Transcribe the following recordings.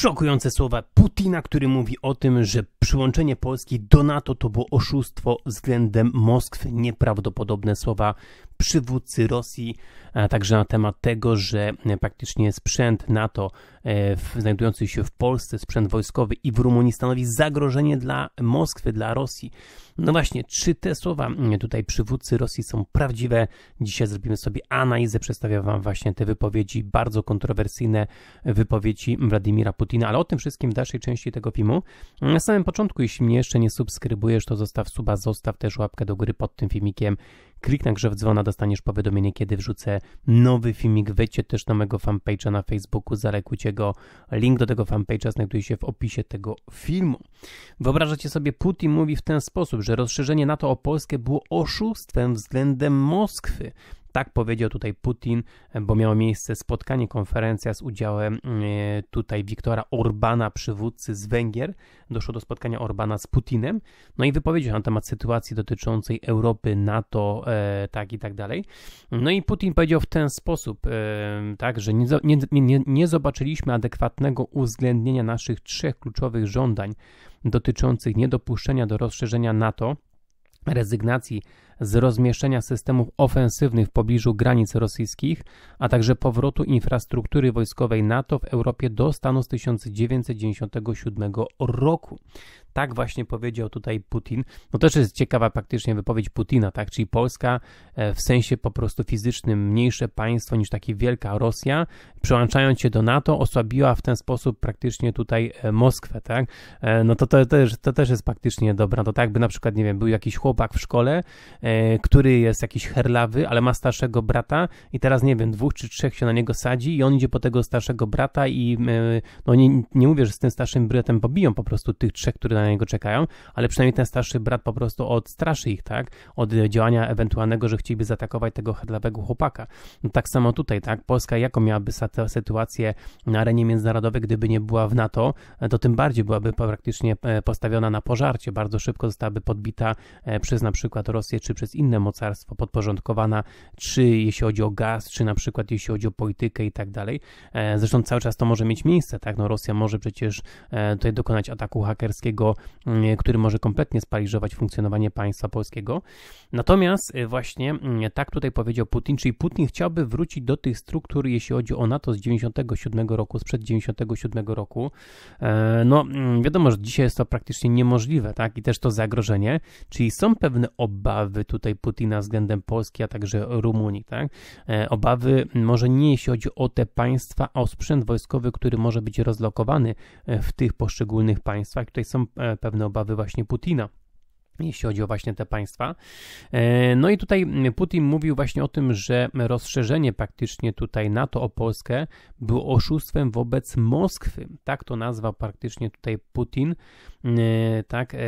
szokujące słowa Putina, który mówi o tym, że przyłączenie Polski do NATO to było oszustwo względem Moskwy. Nieprawdopodobne słowa przywódcy Rosji, a także na temat tego, że e, praktycznie sprzęt NATO e, znajdujący się w Polsce, sprzęt wojskowy i w Rumunii stanowi zagrożenie dla Moskwy, dla Rosji. No właśnie, czy te słowa tutaj przywódcy Rosji są prawdziwe? Dzisiaj zrobimy sobie analizę, przedstawiam Wam właśnie te wypowiedzi, bardzo kontrowersyjne wypowiedzi Władimira Putina, ale o tym wszystkim w dalszej części tego filmu. Na samym początku, jeśli mnie jeszcze nie subskrybujesz, to zostaw suba, zostaw też łapkę do góry pod tym filmikiem na grzew dzwona, dostaniesz powiadomienie, kiedy wrzucę nowy filmik. Wejdźcie też na mojego fanpage'a na Facebooku, zalekujcie go. Link do tego fanpage'a znajduje się w opisie tego filmu. Wyobrażacie sobie, Putin mówi w ten sposób, że rozszerzenie NATO o Polskę było oszustwem względem Moskwy. Tak powiedział tutaj Putin, bo miało miejsce spotkanie, konferencja z udziałem e, tutaj Wiktora Orbana, przywódcy z Węgier. Doszło do spotkania Orbana z Putinem. No i wypowiedział na temat sytuacji dotyczącej Europy, NATO, e, tak i tak dalej. No i Putin powiedział w ten sposób, e, tak, że nie, nie, nie, nie zobaczyliśmy adekwatnego uwzględnienia naszych trzech kluczowych żądań dotyczących niedopuszczenia do rozszerzenia NATO, rezygnacji z rozmieszczenia systemów ofensywnych w pobliżu granic rosyjskich, a także powrotu infrastruktury wojskowej NATO w Europie do stanu z 1997 roku. Tak właśnie powiedział tutaj Putin. No też jest ciekawa praktycznie wypowiedź Putina, tak? Czyli Polska e, w sensie po prostu fizycznym mniejsze państwo niż taka wielka Rosja, przyłączając się do NATO, osłabiła w ten sposób praktycznie tutaj e, Moskwę, tak? E, no to, to, też, to też jest praktycznie dobra. To tak by na przykład, nie wiem, był jakiś chłopak w szkole, który jest jakiś herlawy, ale ma starszego brata i teraz, nie wiem, dwóch czy trzech się na niego sadzi i on idzie po tego starszego brata i no nie, nie mówię, że z tym starszym bratem pobiją po prostu tych trzech, które na niego czekają, ale przynajmniej ten starszy brat po prostu odstraszy ich, tak? Od działania ewentualnego, że chcieliby zaatakować tego hedlawego chłopaka. No, tak samo tutaj, tak? Polska jako miałaby sytuację na arenie międzynarodowej, gdyby nie była w NATO, to tym bardziej byłaby praktycznie e, postawiona na pożarcie. Bardzo szybko zostałaby podbita e, przez na przykład Rosję, czy przez inne mocarstwo, podporządkowana, czy jeśli chodzi o gaz, czy na przykład jeśli chodzi o politykę i tak dalej. E, zresztą cały czas to może mieć miejsce, tak? No Rosja może przecież tutaj dokonać ataku hakerskiego E, który może kompletnie spaliżować funkcjonowanie państwa polskiego. Natomiast e, właśnie mm, tak tutaj powiedział Putin, czyli Putin chciałby wrócić do tych struktur, jeśli chodzi o NATO z 97 roku, sprzed 97 roku. E, no mm, wiadomo, że dzisiaj jest to praktycznie niemożliwe, tak? I też to zagrożenie, czyli są pewne obawy tutaj Putina względem Polski, a także Rumunii, tak? Obawy mm, może nie jeśli chodzi o te państwa, a o sprzęt wojskowy, który może być rozlokowany w tych poszczególnych państwach. Tutaj są E, pewne obawy właśnie Putina jeśli chodzi o właśnie te państwa. E, no i tutaj Putin mówił właśnie o tym, że rozszerzenie praktycznie tutaj NATO o Polskę było oszustwem wobec Moskwy. Tak to nazwał praktycznie tutaj Putin. E, tak, e,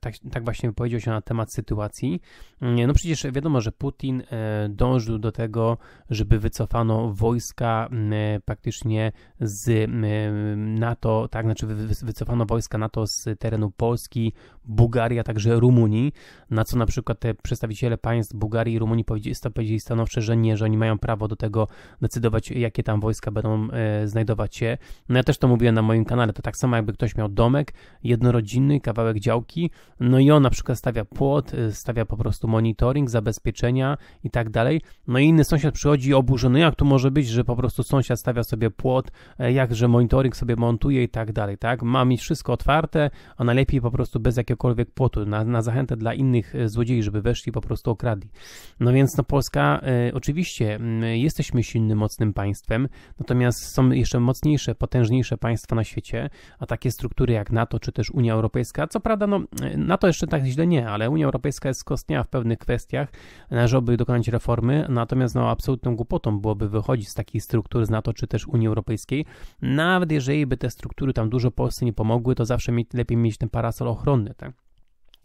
tak, tak właśnie wypowiedział się na temat sytuacji. No przecież wiadomo, że Putin dążył do tego, żeby wycofano wojska praktycznie z NATO, tak, znaczy wycofano wojska NATO z terenu Polski, Bułgarii, Bułgarii, a także Rumunii, na co na przykład te przedstawiciele państw Bułgarii i Rumunii powiedzieli stanowczo, że nie, że oni mają prawo do tego decydować, jakie tam wojska będą e, znajdować się. No ja też to mówiłem na moim kanale, to tak samo jakby ktoś miał domek jednorodzinny, kawałek działki, no i on na przykład stawia płot, e, stawia po prostu monitoring, zabezpieczenia i tak dalej, no i inny sąsiad przychodzi oburzony, no jak tu może być, że po prostu sąsiad stawia sobie płot, e, jakże monitoring sobie montuje i tak dalej, tak? Ma mieć wszystko otwarte, a najlepiej po prostu bez jakiegokolwiek na, na zachętę dla innych e, złodziei, żeby weszli i po prostu okradli. No więc no Polska, e, oczywiście jesteśmy silnym, mocnym państwem, natomiast są jeszcze mocniejsze, potężniejsze państwa na świecie, a takie struktury jak NATO czy też Unia Europejska, co prawda no e, NATO jeszcze tak źle nie, ale Unia Europejska jest skostniała w pewnych kwestiach, należałoby dokonać reformy, natomiast no absolutną głupotą byłoby wychodzić z takich struktur z NATO czy też Unii Europejskiej, nawet jeżeli by te struktury tam dużo Polsce nie pomogły, to zawsze lepiej mieć ten parasol ochronny, tak?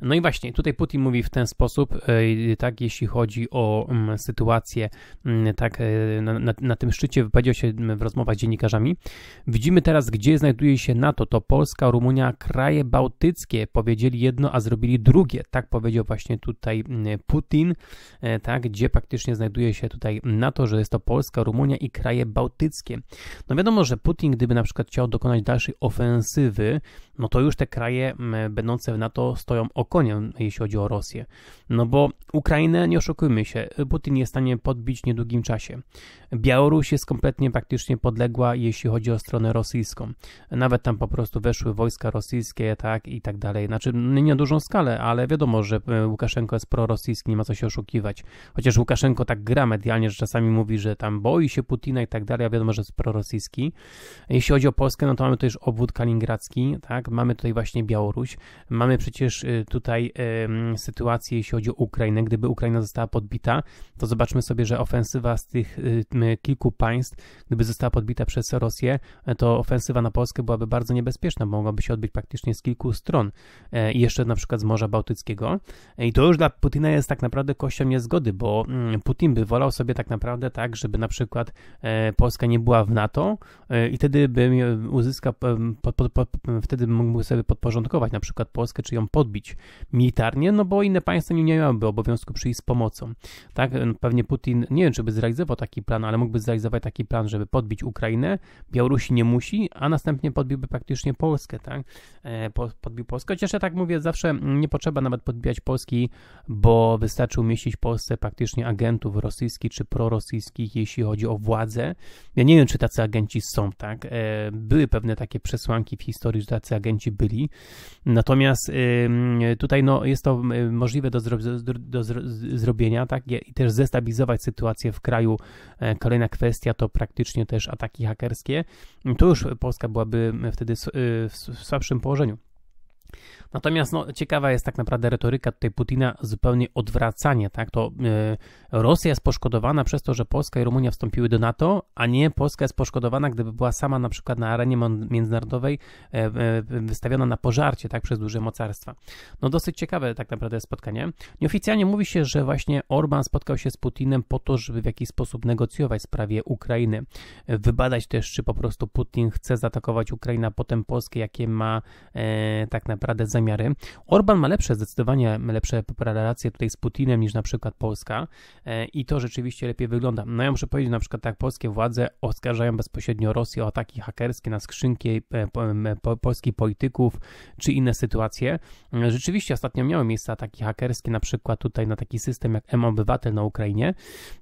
No i właśnie, tutaj Putin mówi w ten sposób, e, tak jeśli chodzi o mm, sytuację, mm, tak e, na, na, na tym szczycie wypowiedział się mm, w rozmowach z dziennikarzami. Widzimy teraz, gdzie znajduje się NATO, to Polska, Rumunia, kraje bałtyckie powiedzieli jedno, a zrobili drugie, tak powiedział właśnie tutaj Putin, e, tak, gdzie praktycznie znajduje się tutaj NATO, że jest to Polska, Rumunia i kraje bałtyckie. No wiadomo, że Putin, gdyby na przykład chciał dokonać dalszej ofensywy, no to już te kraje będące w NATO stoją ok koniem, jeśli chodzi o Rosję. No bo Ukrainę, nie oszukujmy się, Putin jest w stanie podbić w niedługim czasie. Białoruś jest kompletnie praktycznie podległa, jeśli chodzi o stronę rosyjską. Nawet tam po prostu weszły wojska rosyjskie, tak i tak dalej. Znaczy, nie na dużą skalę, ale wiadomo, że e, Łukaszenko jest prorosyjski, nie ma co się oszukiwać. Chociaż Łukaszenko tak gra medialnie, że czasami mówi, że tam boi się Putina i tak dalej, a wiadomo, że jest prorosyjski. Jeśli chodzi o Polskę, no to mamy też obwód kaliningradzki, tak, mamy tutaj właśnie Białoruś, mamy przecież e, tutaj y, sytuację, jeśli chodzi o Ukrainę, gdyby Ukraina została podbita, to zobaczmy sobie, że ofensywa z tych y, kilku państw, gdyby została podbita przez Rosję, e, to ofensywa na Polskę byłaby bardzo niebezpieczna, bo mogłaby się odbyć praktycznie z kilku stron e, i jeszcze na przykład z Morza Bałtyckiego. E, I to już dla Putina jest tak naprawdę kością niezgody, bo mm, Putin by wolał sobie tak naprawdę tak, żeby na przykład Polska nie była w NATO i wtedy by uzyskał, pod, pod, pod, wtedy mógłby sobie podporządkować na przykład Polskę, czy ją podbić militarnie, no bo inne państwa nie miałyby obowiązku przyjść z pomocą. Tak, pewnie Putin, nie wiem, czy by zrealizował taki plan, ale mógłby zrealizować taki plan, żeby podbić Ukrainę, Białorusi nie musi, a następnie podbiłby praktycznie Polskę, tak? E, podbił Polskę, chociaż ja tak mówię, zawsze nie potrzeba nawet podbijać Polski, bo wystarczy umieścić w Polsce praktycznie agentów rosyjskich czy prorosyjskich, jeśli chodzi o władzę. Ja nie wiem, czy tacy agenci są, tak? E, były pewne takie przesłanki w historii, że tacy agenci byli, natomiast tutaj no, jest to y, możliwe do, zro do zro zrobienia, tak? I też zestabilizować sytuację w kraju, e, Kolejna kwestia to praktycznie też ataki hakerskie. Tu już Polska byłaby wtedy w słabszym położeniu. Natomiast no, ciekawa jest tak naprawdę retoryka tutaj Putina, zupełnie odwracanie, tak? To y, Rosja jest poszkodowana przez to, że Polska i Rumunia wstąpiły do NATO, a nie Polska jest poszkodowana, gdyby była sama na przykład na arenie międzynarodowej y, y, wystawiona na pożarcie, tak? Przez duże mocarstwa. No dosyć ciekawe tak naprawdę spotkanie. Nieoficjalnie mówi się, że właśnie Orban spotkał się z Putinem po to, żeby w jakiś sposób negocjować w sprawie Ukrainy. Wybadać też, czy po prostu Putin chce zaatakować Ukrainę, a potem Polskę, jakie ma tak naprawdę naprawdę zamiary. Orban ma lepsze, zdecydowanie lepsze relacje tutaj z Putinem niż na przykład Polska e, i to rzeczywiście lepiej wygląda. No ja muszę powiedzieć na przykład tak, polskie władze oskarżają bezpośrednio Rosję o ataki hakerskie na skrzynki e, e, polskich polityków czy inne sytuacje. Rzeczywiście ostatnio miały miejsce ataki hakerskie na przykład tutaj na taki system jak M-Obywatel na Ukrainie,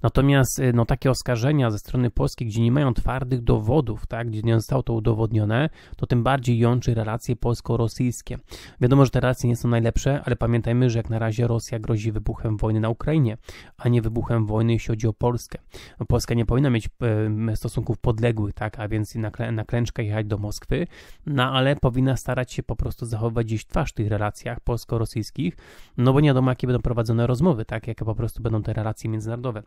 natomiast no takie oskarżenia ze strony Polski, gdzie nie mają twardych dowodów, tak, gdzie nie zostało to udowodnione, to tym bardziej jączy relacje polsko-rosyjskie. Wiadomo, że te relacje nie są najlepsze, ale pamiętajmy, że jak na razie Rosja grozi wybuchem wojny na Ukrainie, a nie wybuchem wojny, jeśli chodzi o Polskę. No, Polska nie powinna mieć stosunków podległych, tak, a więc na, na klęczkę jechać do Moskwy, no ale powinna starać się po prostu zachować gdzieś twarz w tych relacjach polsko-rosyjskich, no bo nie wiadomo, jakie będą prowadzone rozmowy, tak, jakie po prostu będą te relacje międzynarodowe.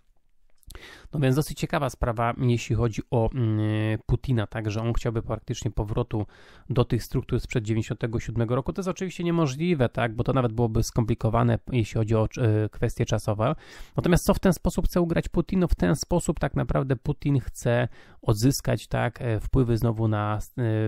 No więc dosyć ciekawa sprawa, jeśli chodzi o mm, Putina, tak że on chciałby praktycznie powrotu do tych struktur sprzed 97 roku. To jest oczywiście niemożliwe, tak, bo to nawet byłoby skomplikowane, jeśli chodzi o e, kwestie czasowe. Natomiast co w ten sposób chce ugrać Putin? No w ten sposób tak naprawdę Putin chce odzyskać, tak, e, wpływy znowu na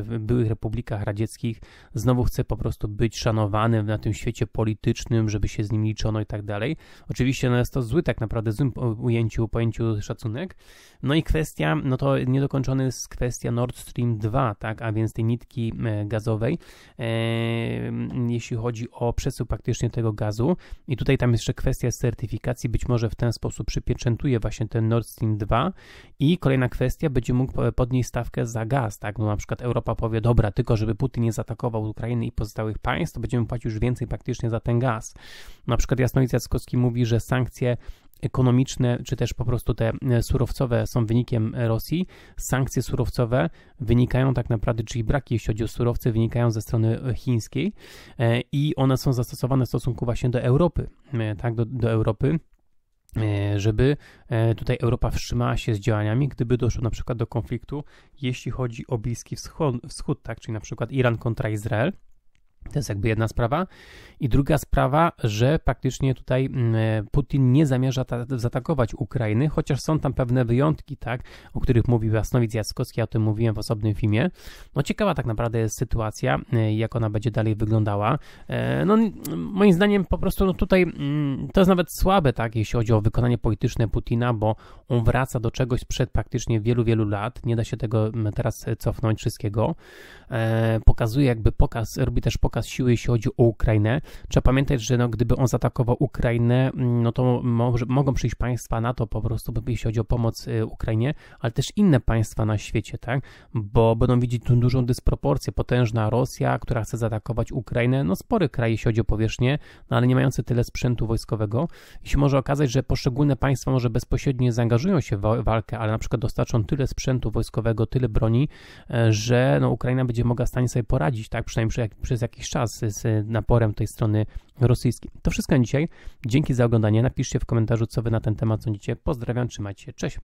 e, byłych republikach radzieckich, znowu chce po prostu być szanowany na tym świecie politycznym, żeby się z nim liczono i tak dalej. Oczywiście no jest to zły tak naprawdę, w złym ujęciu, pojęciu 10 szacunek. No i kwestia, no to niedokończony jest kwestia Nord Stream 2, tak, a więc tej nitki e, gazowej, e, jeśli chodzi o przesył praktycznie tego gazu. I tutaj tam jeszcze kwestia certyfikacji, być może w ten sposób przypieczętuje właśnie ten Nord Stream 2. I kolejna kwestia, będzie mógł podnieść stawkę za gaz, tak, no na przykład Europa powie, dobra, tylko żeby Putin nie zaatakował Ukrainy i pozostałych państw, to będziemy płacić już więcej praktycznie za ten gaz. Na przykład Jasnowic Jackowski mówi, że sankcje ekonomiczne, czy też po prostu te e, surowcowe są wynikiem e, Rosji. Sankcje surowcowe wynikają tak naprawdę, czyli braki, jeśli chodzi o surowce, wynikają ze strony e, chińskiej i one są zastosowane w stosunku właśnie do Europy, tak, do, do Europy żeby tutaj Europa wstrzymała się z działaniami, gdyby doszło na przykład do konfliktu, jeśli chodzi o Bliski Wschód, wschód tak, czyli na przykład Iran kontra Izrael, to jest jakby jedna sprawa. I druga sprawa, że praktycznie tutaj mm, Putin nie zamierza zaatakować Ukrainy, chociaż są tam pewne wyjątki, tak, o których mówił Jasnowic Jackowski, ja o tym mówiłem w osobnym filmie. No ciekawa tak naprawdę jest sytuacja, y, jak ona będzie dalej wyglądała. E, no moim zdaniem po prostu no tutaj mm, to jest nawet słabe, tak, jeśli chodzi o wykonanie polityczne Putina, bo on wraca do czegoś sprzed praktycznie wielu, wielu lat. Nie da się tego mm, teraz e, cofnąć wszystkiego. E, pokazuje jakby pokaz, robi też pokaz siły, jeśli chodzi o Ukrainę. Trzeba pamiętać, że no, gdyby on zaatakował Ukrainę, mm, no to może, mogą przyjść państwa NATO po prostu, jeśli chodzi o pomoc y, Ukrainie, ale też inne państwa na świecie, tak? Bo będą widzieć tu dużą dysproporcję. Potężna Rosja, która chce zaatakować Ukrainę, no spory kraj, jeśli chodzi o powierzchnię, no ale nie mający tyle sprzętu wojskowego. I się może okazać, że poszczególne państwa może bezpośrednio zaangażują się w walkę, ale na przykład dostarczą tyle sprzętu wojskowego, tyle broni, e, że no, Ukraina będzie będzie mogła w stanie sobie poradzić, tak, przynajmniej przez jakiś czas z naporem tej strony rosyjskiej. To wszystko na dzisiaj. Dzięki za oglądanie. Napiszcie w komentarzu, co wy na ten temat sądzicie. Pozdrawiam, trzymajcie się, cześć.